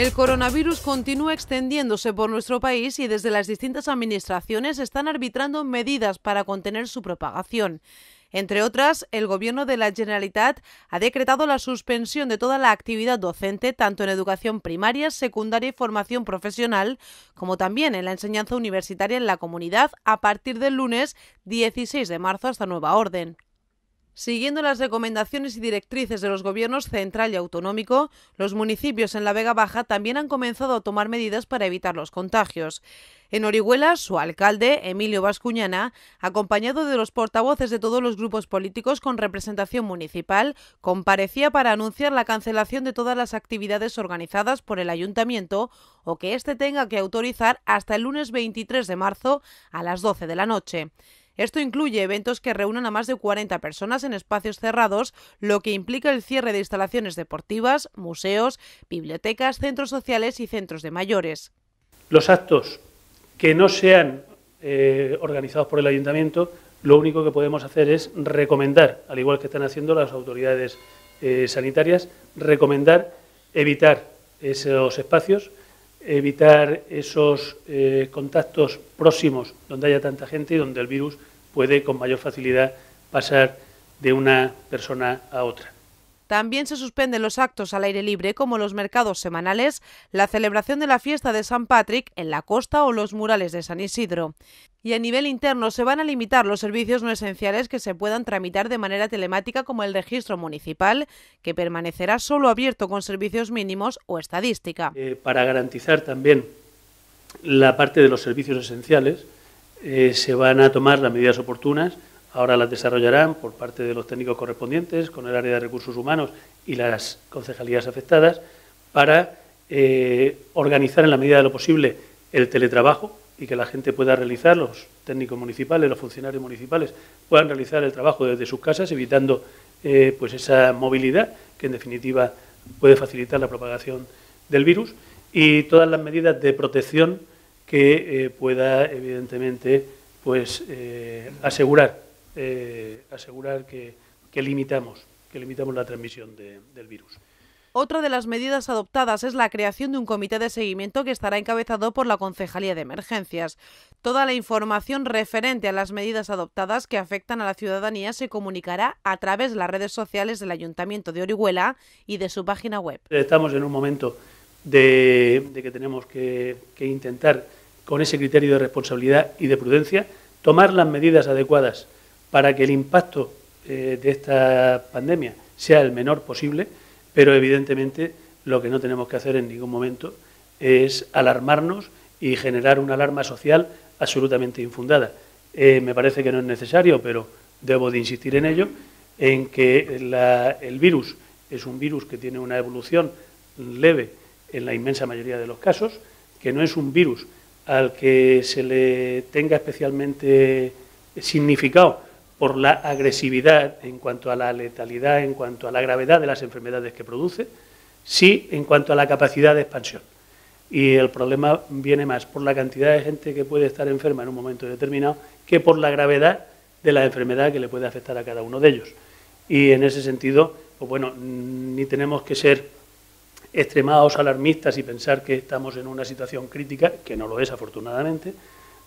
El coronavirus continúa extendiéndose por nuestro país y desde las distintas administraciones están arbitrando medidas para contener su propagación. Entre otras, el Gobierno de la Generalitat ha decretado la suspensión de toda la actividad docente, tanto en educación primaria, secundaria y formación profesional, como también en la enseñanza universitaria en la comunidad, a partir del lunes 16 de marzo hasta nueva orden. Siguiendo las recomendaciones y directrices de los gobiernos central y autonómico, los municipios en la Vega Baja también han comenzado a tomar medidas para evitar los contagios. En Orihuela, su alcalde, Emilio Vascuñana, acompañado de los portavoces de todos los grupos políticos con representación municipal, comparecía para anunciar la cancelación de todas las actividades organizadas por el ayuntamiento o que éste tenga que autorizar hasta el lunes 23 de marzo a las 12 de la noche. Esto incluye eventos que reúnan a más de 40 personas en espacios cerrados, lo que implica el cierre de instalaciones deportivas, museos, bibliotecas, centros sociales y centros de mayores. Los actos que no sean eh, organizados por el ayuntamiento, lo único que podemos hacer es recomendar, al igual que están haciendo las autoridades eh, sanitarias, recomendar evitar esos espacios evitar esos eh, contactos próximos donde haya tanta gente y donde el virus puede con mayor facilidad pasar de una persona a otra. También se suspenden los actos al aire libre como los mercados semanales, la celebración de la fiesta de San Patrick en la costa o los murales de San Isidro. Y a nivel interno se van a limitar los servicios no esenciales que se puedan tramitar de manera telemática como el registro municipal, que permanecerá solo abierto con servicios mínimos o estadística. Eh, para garantizar también la parte de los servicios esenciales, eh, se van a tomar las medidas oportunas Ahora las desarrollarán por parte de los técnicos correspondientes con el área de recursos humanos y las concejalías afectadas para eh, organizar en la medida de lo posible el teletrabajo y que la gente pueda realizar, los técnicos municipales, los funcionarios municipales puedan realizar el trabajo desde sus casas, evitando eh, pues esa movilidad que en definitiva puede facilitar la propagación del virus y todas las medidas de protección que eh, pueda evidentemente pues asegurar eh, asegurar que, limitamos, que limitamos la transmisión del virus. Otra de las medidas adoptadas es la creación de un comité de seguimiento que estará encabezado por la Concejalía de Emergencias. Toda la información referente a las medidas adoptadas que afectan a la ciudadanía se comunicará a través de las redes sociales del Ayuntamiento de Orihuela y de su página web. Estamos en un momento de, que tenemos que intentar, con ese criterio de responsabilidad y de prudencia, tomar las medidas adecuadas para que el impacto eh, de esta pandemia sea el menor posible, pero evidentemente lo que no tenemos que hacer en ningún momento es alarmarnos y generar una alarma social absolutamente infundada. Eh, me parece que no es necesario, pero debo de insistir en ello, en que el virus es un virus que tiene una evolución leve en la inmensa mayoría de los casos, que no es un virus al que se le tenga especialmente significado por la agresividad en cuanto a la letalidad, en cuanto a la gravedad de las enfermedades que produce, sí en cuanto a la capacidad de expansión. Y el problema viene más por la cantidad de gente que puede estar enferma en un momento determinado que por la gravedad de la enfermedad que le puede afectar a cada uno de ellos. Y en ese sentido, pues bueno, ni tenemos que ser extremados alarmistas y pensar que estamos en una situación crítica, que no lo es afortunadamente,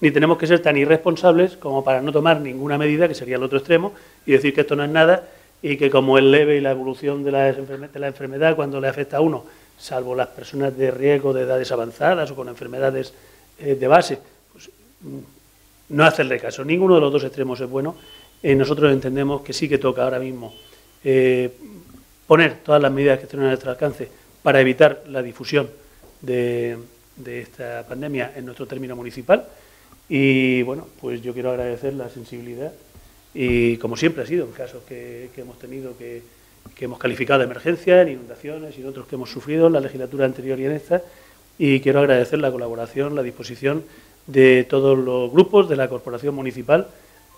ni tenemos que ser tan irresponsables como para no tomar ninguna medida, que sería el otro extremo, y decir que esto no es nada y que como es leve y la evolución de la, enfermedad cuando le afecta a uno, salvo las personas de riesgo de edades avanzadas o con enfermedades eh, de base, pues, mm, no hacerle caso. Ninguno de los dos extremos es bueno. Eh, nosotros entendemos que sí que toca ahora mismo eh, poner todas las medidas que estén a nuestro alcance para evitar la difusión de esta pandemia en nuestro término municipal y bueno, pues yo quiero agradecer la sensibilidad y como siempre ha sido en casos que, hemos tenido que, hemos calificado de emergencia, en inundaciones y en otros que hemos sufrido en la legislatura anterior y en esta. Y quiero agradecer la colaboración, la disposición de todos los grupos de la Corporación Municipal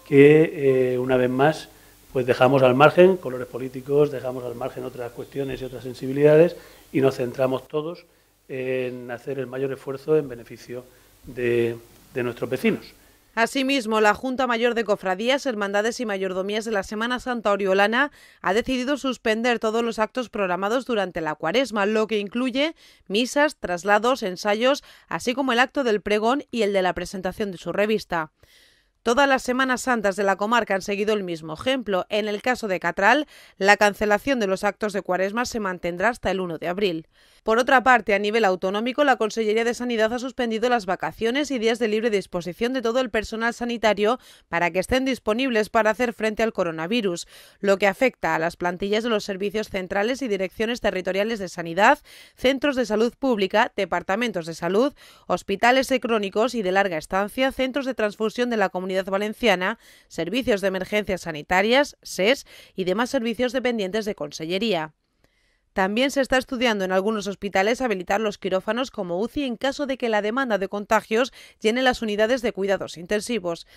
que, eh, una vez más, pues dejamos al margen colores políticos, dejamos al margen otras cuestiones y otras sensibilidades y nos centramos todos en hacer el mayor esfuerzo en beneficio de de nuestros vecinos. Asimismo, la Junta Mayor de Cofradías, Hermandades y Mayordomías de la Semana Santa Oriolana ha decidido suspender todos los actos programados durante la cuaresma, lo que incluye misas, traslados, ensayos, así como el acto del pregón y el de la presentación de su revista. Todas las Semanas Santas de la comarca han seguido el mismo ejemplo. En el caso de Catral, la cancelación de los actos de cuaresma se mantendrá hasta el 1 de abril. Por otra parte, a nivel autonómico, la Consellería de Sanidad ha suspendido las vacaciones y días de libre disposición de todo el personal sanitario para que estén disponibles para hacer frente al coronavirus, lo que afecta a las plantillas de los servicios centrales y direcciones territoriales de sanidad, centros de salud pública, departamentos de salud, hospitales de crónicos y de larga estancia, centros de transfusión de la comunidad Valenciana, servicios de emergencias sanitarias, SES e y demás servicios dependientes de Consellería. También se está estudiando en algunos hospitales habilitar los quirófanos como UCI en caso de que la demanda de contagios llene las unidades de cuidados intensivos.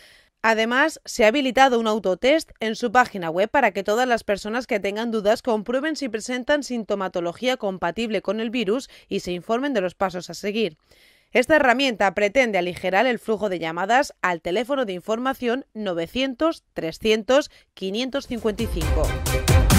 Además, se ha habilitado un autotest en su página web para que todas las personas que tengan dudas comprueben si presentan sintomatología compatible con el virus y se informen de los pasos a seguir. Esta herramienta pretende aligerar el flujo de llamadas al teléfono de información 900 300 555.